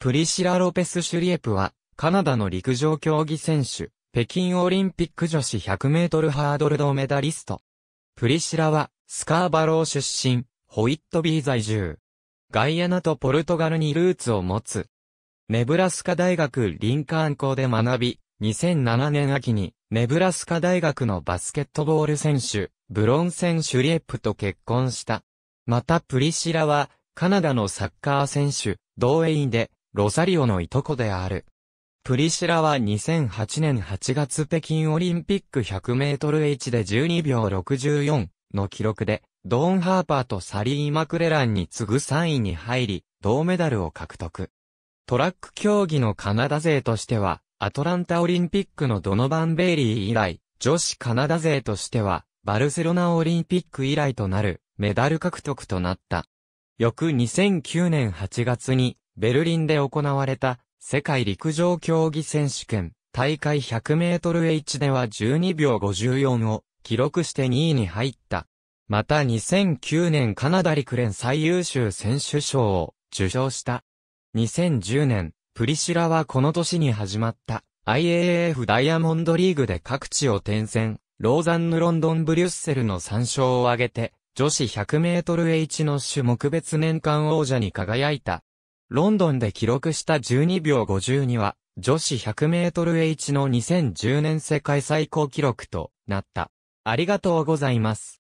プリシラ・ロペス・シュリエプは、カナダの陸上競技選手、北京オリンピック女子100メートルハードル銅メダリスト。プリシラは、スカーバロー出身、ホイットビー在住。ガイアナとポルトガルにルーツを持つ。ネブラスカ大学リンカーン校で学び、2007年秋に、ネブラスカ大学のバスケットボール選手、ブロンセン・シュリエップと結婚した。またプリシラは、カナダのサッカー選手、同エインで、ロサリオのいとこである。プリシラは2008年8月北京オリンピック100メートル H で12秒64の記録で、ドーン・ハーパーとサリー・マクレランに次ぐ3位に入り、銅メダルを獲得。トラック競技のカナダ勢としては、アトランタオリンピックのドノバン・ベイリー以来、女子カナダ勢としては、バルセロナオリンピック以来となるメダル獲得となった。翌2009年8月にベルリンで行われた世界陸上競技選手権大会100メートル H では12秒54を記録して2位に入った。また2009年カナダ陸連最優秀選手賞を受賞した。2010年、プリシラはこの年に始まった IAAF ダイヤモンドリーグで各地を転戦、ローザンヌ・ロンドン・ブリュッセルの3勝を挙げて、女子100メートル H の種目別年間王者に輝いた。ロンドンで記録した12秒52は、女子100メートル H の2010年世界最高記録となった。ありがとうございます。